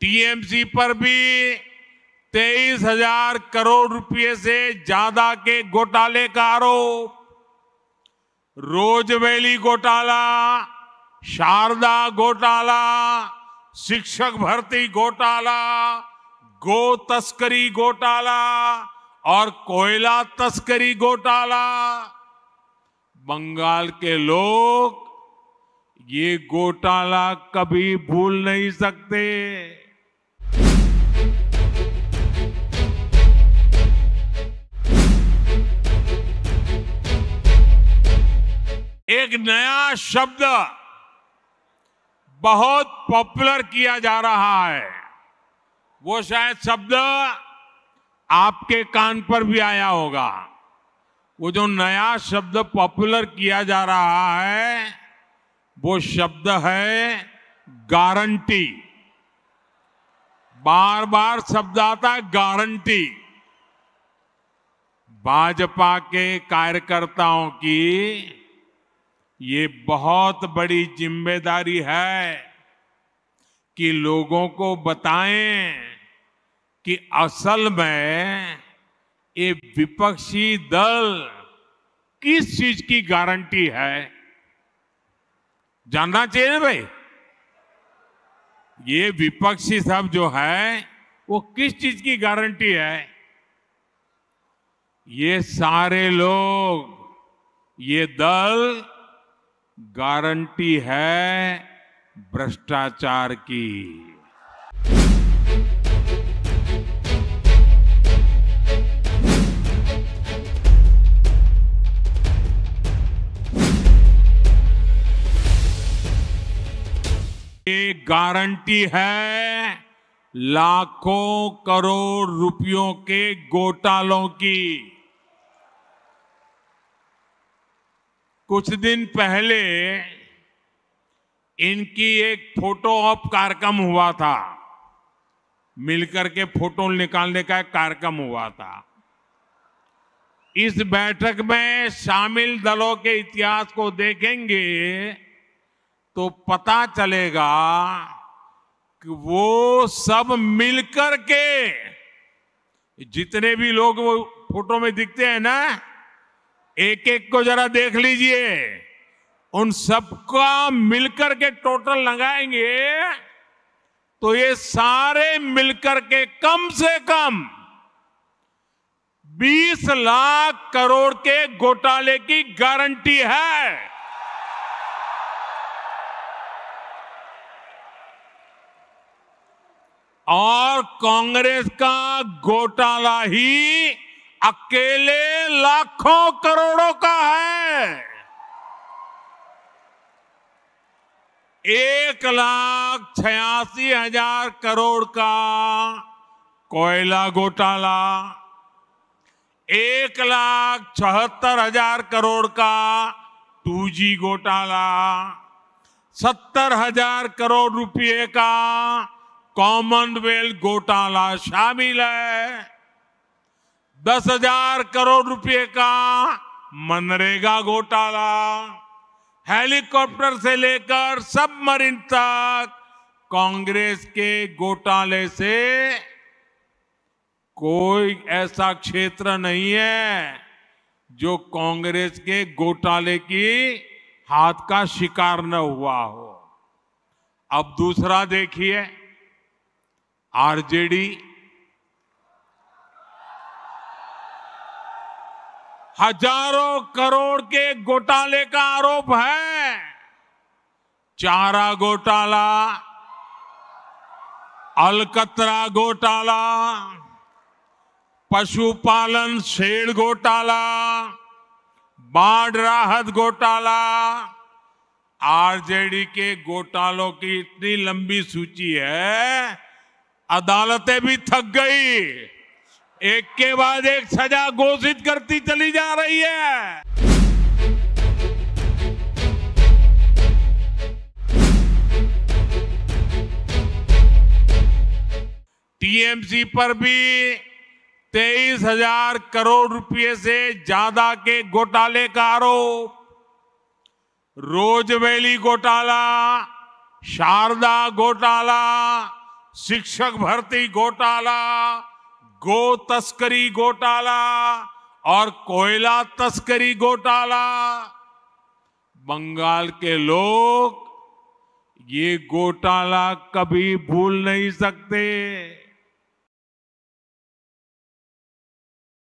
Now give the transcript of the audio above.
TMC पर भी तेईस हजार करोड़ रुपए से ज्यादा के घोटाले का आरोप रोजवेली घोटाला शारदा घोटाला शिक्षक भर्ती घोटाला गो तस्करी घोटाला और कोयला तस्करी घोटाला बंगाल के लोग ये घोटाला कभी भूल नहीं सकते एक नया शब्द बहुत पॉपुलर किया जा रहा है वो शायद शब्द आपके कान पर भी आया होगा वो जो नया शब्द पॉपुलर किया जा रहा है वो शब्द है गारंटी बार बार शब्द आता है गारंटी भाजपा के कार्यकर्ताओं की ये बहुत बड़ी जिम्मेदारी है कि लोगों को बताएं कि असल में ये विपक्षी दल किस चीज की गारंटी है जानना चाहिए ना भाई ये विपक्षी सब जो है वो किस चीज की गारंटी है ये सारे लोग ये दल गारंटी है भ्रष्टाचार की एक गारंटी है लाखों करोड़ रुपयों के घोटालों की कुछ दिन पहले इनकी एक फोटो ऑफ कार्यक्रम हुआ था मिलकर के फोटो निकालने का कार्यक्रम हुआ था इस बैठक में शामिल दलों के इतिहास को देखेंगे तो पता चलेगा कि वो सब मिलकर के जितने भी लोग वो फोटो में दिखते हैं ना एक एक को जरा देख लीजिए उन सबका मिलकर के टोटल लगाएंगे तो ये सारे मिलकर के कम से कम 20 लाख करोड़ के घोटाले की गारंटी है और कांग्रेस का घोटाला ही अकेले लाखों करोड़ों का है एक लाख छियासी हजार करोड़ का कोयला घोटाला एक लाख चौहत्तर हजार करोड़ का टू जी घोटाला सत्तर हजार करोड़ रुपए का कॉमनवेल्थ घोटाला शामिल है दस हजार करोड़ रुपए का मनरेगा घोटाला हेलीकॉप्टर से लेकर सब तक कांग्रेस के घोटाले से कोई ऐसा क्षेत्र नहीं है जो कांग्रेस के घोटाले की हाथ का शिकार न हुआ हो अब दूसरा देखिए आरजेडी हजारों करोड़ के घोटाले का आरोप है चारा घोटाला अलकतरा घोटाला पशुपालन शेड घोटाला बाढ़ राहत घोटाला आरजेडी के घोटालों की इतनी लंबी सूची है अदालतें भी थक गई एक के बाद एक सजा घोषित करती चली जा रही है टीएमसी पर भी तेईस हजार करोड़ रुपए से ज्यादा के घोटाले का आरोप रोजवेली घोटाला शारदा घोटाला शिक्षक भर्ती घोटाला गो तस्करी घोटाला और कोयला तस्करी घोटाला बंगाल के लोग ये घोटाला कभी भूल नहीं सकते